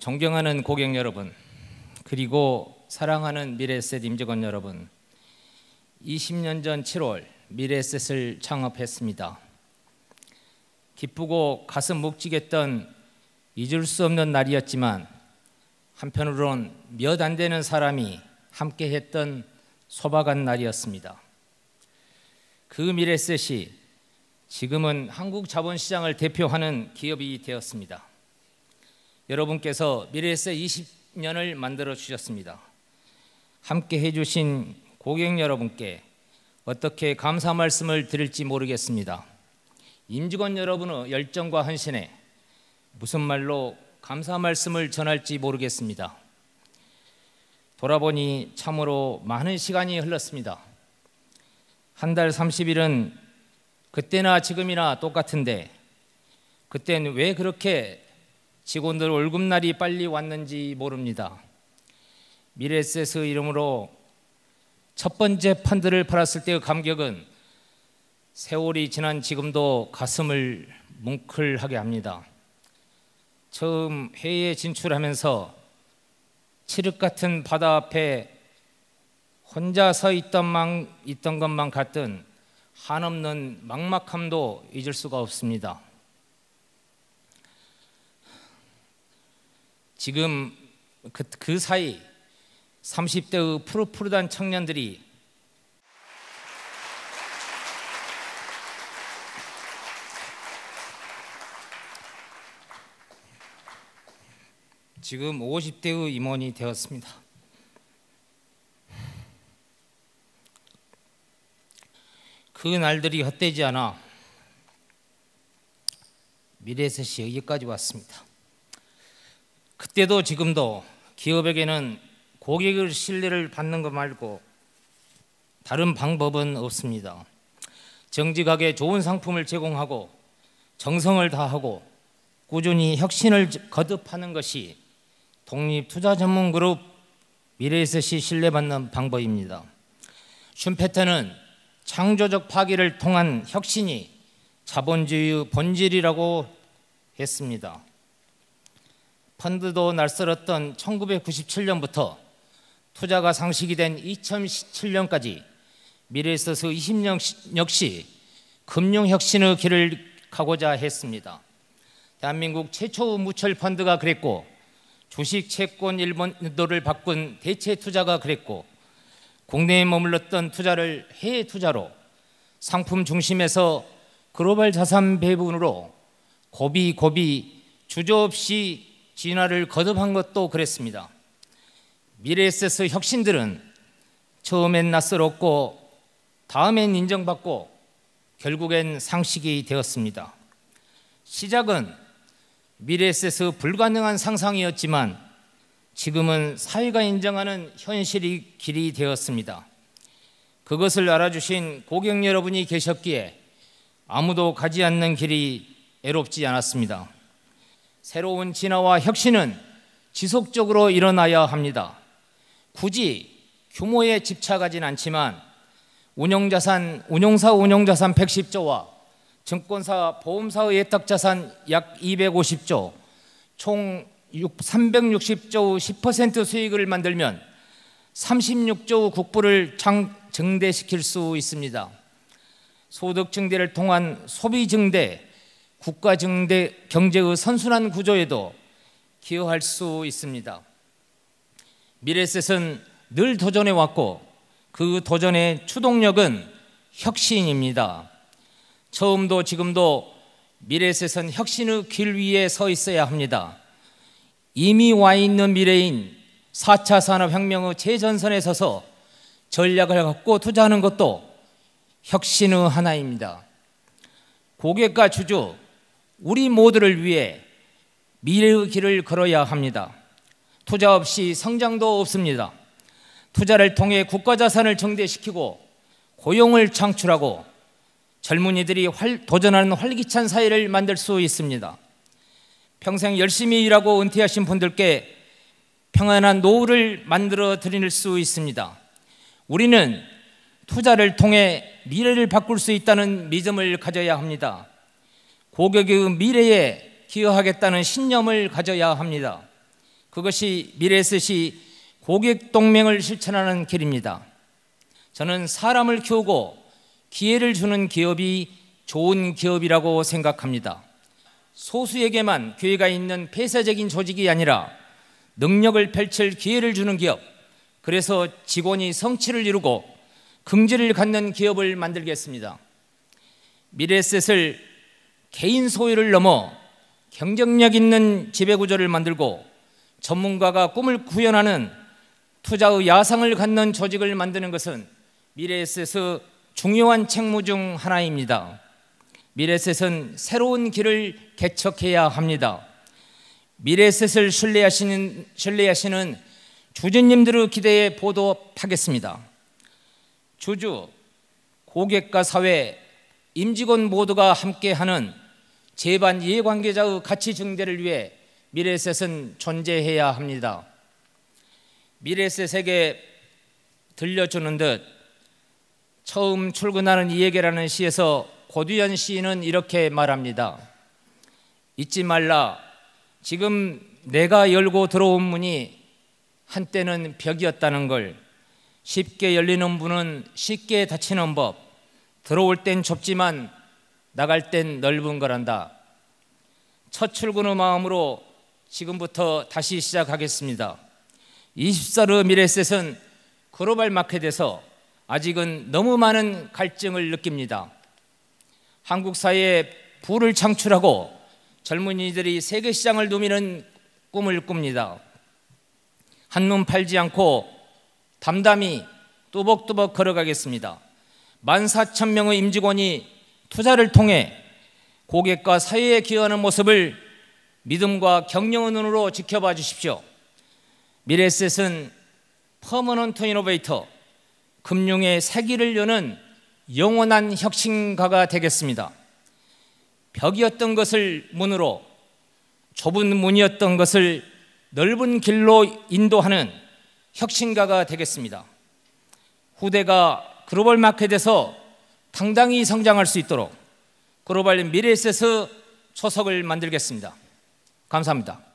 존경하는 고객 여러분, 그리고 사랑하는 미래셋 임직원 여러분, 20년 전 7월 미래셋을 창업했습니다. 기쁘고 가슴 묵직했던 잊을 수 없는 날이었지만 한편으론 몇 안 되는 사람이 함께 했던 소박한 날이었습니다. 그 미래셋이 지금은 한국 자본시장을 대표하는 기업이 되었습니다. 여러분께서 미래에서 20년을 만들어 주셨습니다. 함께 해주신 고객 여러분께 어떻게 감사 말씀을 드릴지 모르겠습니다. 임직원 여러분의 열정과 헌신에 무슨 말로 감사 말씀을 전할지 모르겠습니다. 돌아보니 참으로 많은 시간이 흘렀습니다. 한 달 30일은 그때나 지금이나 똑같은데 그땐 왜 그렇게 직원들 월급날이 빨리 왔는지 모릅니다. 미래셋의 이름으로 첫 번째 펀드를 팔았을 때의 감격은 세월이 지난 지금도 가슴을 뭉클하게 합니다. 처음 해외에 진출하면서 칠흑 같은 바다 앞에 혼자 서 있던, 망, 있던 것만 같은 한없는 막막함도 잊을 수가 없습니다. 지금 그, 그 사이 30대의 푸릇푸릇한 청년들이 지금 50대의 임원이 되었습니다. 그 날들이 헛되지 않아 미래셋이 여기까지 왔습니다. 그때도 지금도 기업에게는 고객의 신뢰를 받는 것 말고 다른 방법은 없습니다. 정직하게 좋은 상품을 제공하고 정성을 다하고 꾸준히 혁신을 거듭하는 것이 독립투자전문그룹 미래에셋이 신뢰받는 방법입니다. 슘페터는 창조적 파괴를 통한 혁신이 자본주의의 본질이라고 했습니다. 펀드도 날쓰었던 1997년부터 투자가 상식이 된 2017년까지 미래에있어서 20년 역시 금융혁신의 길을 가고자 했습니다. 대한민국 최초 무철 펀드가 그랬고 주식 채권 일본도를 바꾼 대체 투자가 그랬고 국내에 머물렀던 투자를 해외 투자로 상품 중심에서 글로벌 자산 배분으로 고비 고비 주저없이 진화를 거듭한 것도 그랬습니다. 미래에셋의 혁신들은 처음엔 낯설었고 다음엔 인정받고 결국엔 상식이 되었습니다. 시작은 미래에셋의 불가능한 상상이었지만 지금은 사회가 인정하는 현실이 길이 되었습니다. 그것을 알아주신 고객 여러분이 계셨기에 아무도 가지 않는 길이 애롭지 않았습니다. 새로운 진화와 혁신은 지속적으로 일어나야 합니다. 굳이 규모에 집착하진 않지만 운용자산 운용사 운용자산 110조와 증권사 보험사의 예탁자산 약 250조 총 360조 10% 수익을 만들면 36조 국부를 창, 증대시킬 수 있습니다. 소득 증대를 통한 소비 증대, 국가 경대 경제의 선순환 구조에도 기여할 수 있습니다. 미래셋은 늘 도전해 왔고 그 도전의 추동력은 혁신입니다. 처음도 지금도 미래셋은 혁신의 길 위에 서 있어야 합니다. 이미 와 있는 미래인 4차 산업혁명의 최전선에 서서 전략을 갖고 투자하는 것도 혁신의 하나입니다. 고객과 주주, 우리 모두를 위해 미래의 길을 걸어야 합니다. 투자 없이 성장도 없습니다. 투자를 통해 국가 자산을 증대시키고 고용을 창출하고 젊은이들이 활, 도전하는 활기찬 사회를 만들 수 있습니다. 평생 열심히 일하고 은퇴하신 분들께 평안한 노후를 만들어 드릴 수 있습니다. 우리는 투자를 통해 미래를 바꿀 수 있다는 믿음을 가져야 합니다. 고객의 미래에 기여하겠다는 신념을 가져야 합니다. 그것이 미래셋이 고객 동맹을 실천하는 길입니다. 저는 사람을 키우고 기회를 주는 기업이 좋은 기업이라고 생각합니다. 소수에게만 기회가 있는 폐쇄적인 조직이 아니라 능력을 펼칠 기회를 주는 기업, 그래서 직원이 성취를 이루고 긍지를 갖는 기업을 만들겠습니다. 미래셋을 개인 소유를 넘어 경쟁력 있는 지배구조를 만들고 전문가가 꿈을 구현하는 투자의 야상을 갖는 조직을 만드는 것은 미래에셋의 중요한 책무 중 하나입니다. 미래셋은 에 새로운 길을 개척해야 합니다. 미래셋을 에 신뢰하시는, 신뢰하시는 주주님들의 기대에 보도하겠습니다 주주, 고객과 사회, 임직원 모두가 함께하는 재반 이해관계자의 가치 증대를 위해 미래셋은 존재해야 합니다. 미래셋에게 들려주는 듯 처음 출근하는 이에게라는 시에서 고두현 시인은 이렇게 말합니다. 잊지 말라. 지금 내가 열고 들어온 문이 한때는 벽이었다는 걸 쉽게 열리는 문은 쉽게 닫히는 법. 들어올 땐 좁지만 나갈 땐 넓은 거란다. 첫 출근의 마음으로 지금부터 다시 시작하겠습니다. 24르 미레셋은 글로벌 마켓에서 아직은 너무 많은 갈증을 느낍니다. 한국 사회에 부를 창출하고 젊은이들이 세계 시장을 누미는 꿈을 꿉니다. 한눈 팔지 않고 담담히 또벅또벅 걸어가겠습니다. 1 4 0명의 임직원이 투자를 통해 고객과 사회에 기여하는 모습을 믿음과 경영의 눈으로 지켜봐 주십시오. 미래셋은 퍼머넌트 이노베이터, 금융의 사기를 여는 영원한 혁신가가 되겠습니다. 벽이었던 것을 문으로, 좁은 문이었던 것을 넓은 길로 인도하는 혁신가가 되겠습니다. 후대가 글로벌 마켓에서 당당히 성장할 수 있도록 글로벌 미래셋의 초석을 만들겠습니다. 감사합니다.